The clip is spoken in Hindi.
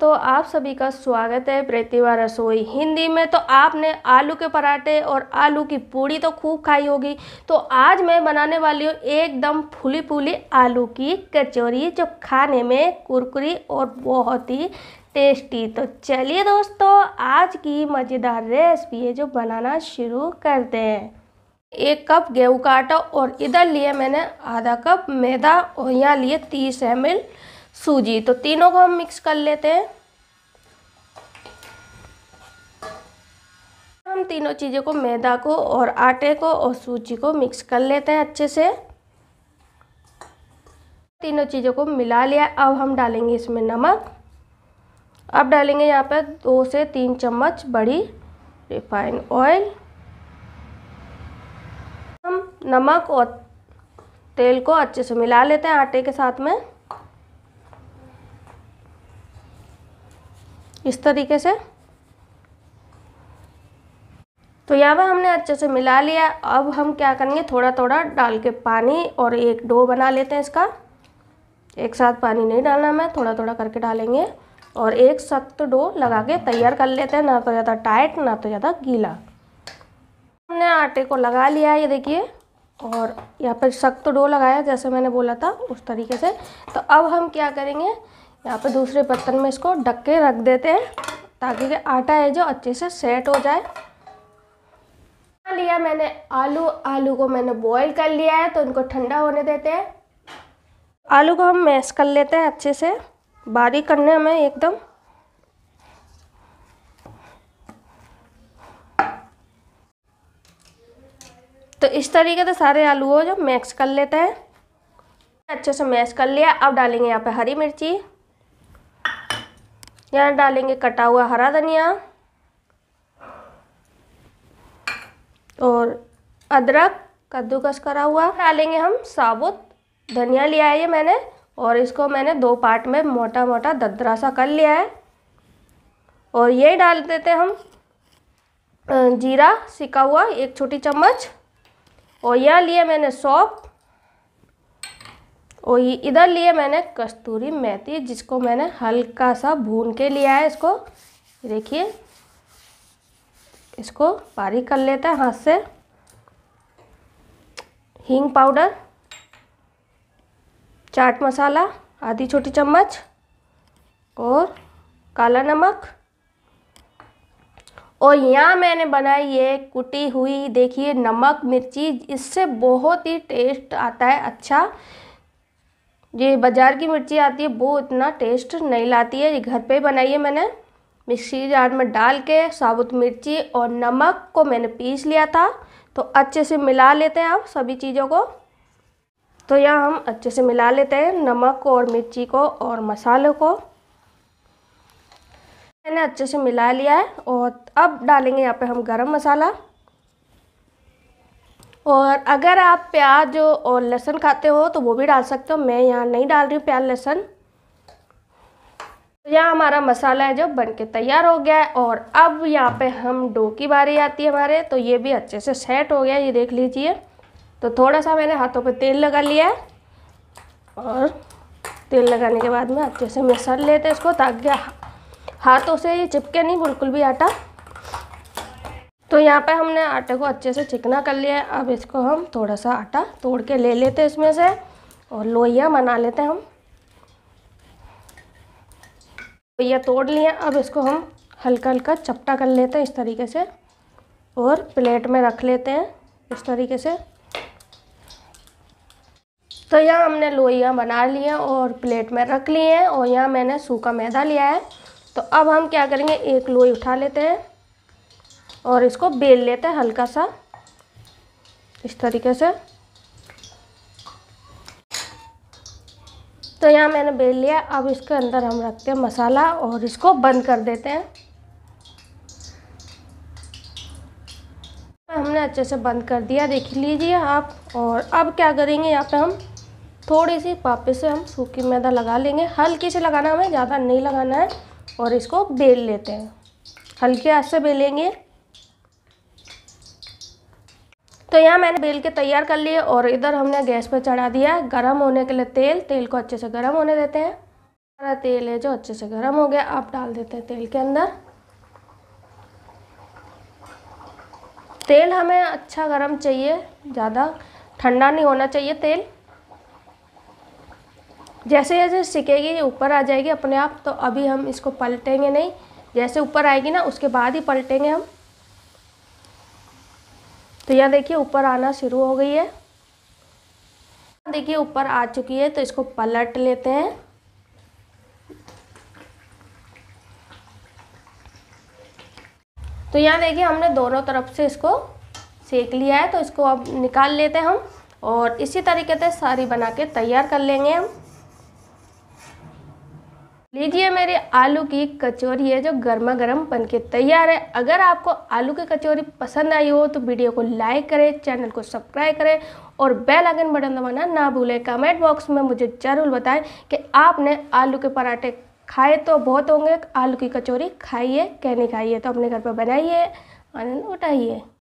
दोस्तों आप सभी का स्वागत है प्रतिभा रसोई हिंदी में तो आपने आलू के पराठे और आलू की पूड़ी तो खूब खाई होगी तो आज मैं बनाने वाली हूँ एकदम फूली फूली आलू की कचौरी जो खाने में कुरकुरी और बहुत ही टेस्टी तो चलिए दोस्तों आज की मज़ेदार रेसिपी है जो बनाना शुरू करते हैं एक कप गेहूँ का आटा और इधर लिए मैंने आधा कप मैदा और यहाँ लिए तीस एम सूजी तो तीनों को हम मिक्स कर लेते हैं हम तीनों चीज़ों को मैदा को और आटे को और सूजी को मिक्स कर लेते हैं अच्छे से तीनों चीज़ों को मिला लिया अब हम डालेंगे इसमें नमक अब डालेंगे यहाँ पर दो से तीन चम्मच बड़ी रिफाइंड ऑयल हम नमक और तेल को अच्छे से मिला लेते हैं आटे के साथ में इस तरीके से तो यहाँ पर हमने अच्छे से मिला लिया अब हम क्या करेंगे थोड़ा थोड़ा डाल के पानी और एक डो बना लेते हैं इसका एक साथ पानी नहीं डालना मैं थोड़ा थोड़ा करके डालेंगे और एक सख्त डो लगा के तैयार कर लेते हैं ना तो ज़्यादा टाइट ना तो ज़्यादा गीला हमने आटे को लगा लिया ये देखिए और यहाँ पर सख्त डो लगाया जैसे मैंने बोला था उस तरीके से तो अब हम क्या करेंगे यहाँ पर दूसरे बर्तन में इसको ढक के रख देते हैं ताकि आटा है जो अच्छे से सेट हो जाए लिया मैंने आलू आलू को मैंने बॉईल कर लिया है तो इनको ठंडा होने देते हैं आलू को हम मैश कर लेते हैं अच्छे से बारीक करने में एकदम तो इस तरीके से सारे आलू हो जो मैक्स कर लेते हैं अच्छे से मैश कर लिया अब डालेंगे यहाँ पे हरी मिर्ची यहाँ डालेंगे कटा हुआ हरा धनिया और अदरक कद्दूकस करा हुआ डालेंगे हम साबुत धनिया लिया है ये मैंने और इसको मैंने दो पार्ट में मोटा मोटा ददरा सा कर लिया है और ये डाल देते हम जीरा सिका हुआ एक छोटी चम्मच और यह लिया मैंने सौंप और ये इधर लिए मैंने कस्तूरी मेथी जिसको मैंने हल्का सा भून के लिया है इसको देखिए इसको पारी कर लेते हैं हाथ से हींग पाउडर चाट मसाला आधी छोटी चम्मच और काला नमक और यहाँ मैंने बनाई ये कुटी हुई देखिए नमक मिर्ची इससे बहुत ही टेस्ट आता है अच्छा ये बाज़ार की मिर्ची आती है वो इतना टेस्ट नहीं लाती है ये घर पे बनाई है मैंने मिक्सी जार में डाल के साबुत मिर्ची और नमक को मैंने पीस लिया था तो अच्छे से मिला लेते हैं आप सभी चीज़ों को तो यह हम अच्छे से मिला लेते हैं नमक को और मिर्ची को और मसालों को मैंने अच्छे से मिला लिया है और अब डालेंगे यहाँ पे हम गरम मसाला और अगर आप प्याज और लहसुन खाते हो तो वो भी डाल सकते हो मैं यहाँ नहीं डाल रही हूँ प्याज लहसुन तो यहाँ हमारा मसाला है जो बन के तैयार हो गया है और अब यहाँ पे हम डो की बारी आती है हमारे तो ये भी अच्छे से सेट हो गया ये देख लीजिए तो थोड़ा सा मैंने हाथों पे तेल लगा लिया है और तेल लगाने के बाद में अच्छे से मसल लेते हैं इसको ताकि हाथों से ये चिपके नहीं बिल्कुल भी आटा तो यहाँ पर हमने आटे को अच्छे से चिकना कर लिया है अब इसको हम थोड़ा सा आटा तोड़ के ले लेते हैं इसमें से और लोइया बना लेते हैं हम लोहिया तोड़ लिए अब इसको हम हल्का हल्का चपटा कर लेते हैं इस तरीके से और प्लेट में रख लेते हैं इस तरीके से तो यहाँ हमने लोइया बना लिए हैं और प्लेट में रख लिए हैं और यहाँ मैंने सूखा मैदा लिया है तो अब हम क्या करेंगे एक लोई उठा लेते हैं और इसको बेल लेते हैं हल्का सा इस तरीके से तो यहाँ मैंने बेल लिया अब इसके अंदर हम रखते हैं मसाला और इसको बंद कर देते हैं हमने अच्छे से बंद कर दिया देख लीजिए आप और अब क्या करेंगे यहाँ पे हम थोड़ी सी पापे से हम सूखी मैदा लगा लेंगे हल्की से लगाना हमें ज़्यादा नहीं लगाना है और इसको बेल लेते हैं हल्के हाथ से बेलेंगे तो यहाँ मैंने बेल के तैयार कर लिए और इधर हमने गैस पर चढ़ा दिया गर्म होने के लिए तेल तेल को अच्छे से गर्म होने देते हैं हमारा तेल है जो अच्छे से गर्म हो गया आप डाल देते हैं तेल के अंदर तेल हमें अच्छा गर्म चाहिए ज़्यादा ठंडा नहीं होना चाहिए तेल जैसे जैसे सिकेगी ऊपर आ जाएगी अपने आप तो अभी हम इसको पलटेंगे नहीं जैसे ऊपर आएगी ना उसके बाद ही पलटेंगे हम तो यह देखिए ऊपर आना शुरू हो गई है देखिए ऊपर आ चुकी है तो इसको पलट लेते हैं तो यहाँ देखिए हमने दोनों तरफ से इसको सेक लिया है तो इसको अब निकाल लेते हैं हम और इसी तरीके से सारी बना के तैयार कर लेंगे हम लीजिए मेरी आलू की कचौरी है जो गर्मा गर्म बन के तैयार है अगर आपको आलू की कचौरी पसंद आई हो तो वीडियो को लाइक करें चैनल को सब्सक्राइब करें और बेल आइकन बटन दबाना ना भूलें कमेंट बॉक्स में मुझे ज़रूर बताएं कि आपने आलू के पराठे खाए तो बहुत होंगे आलू की कचौरी खाइए क्या नहीं खाइए तो अपने घर पर बनाइए आनंद उठाइए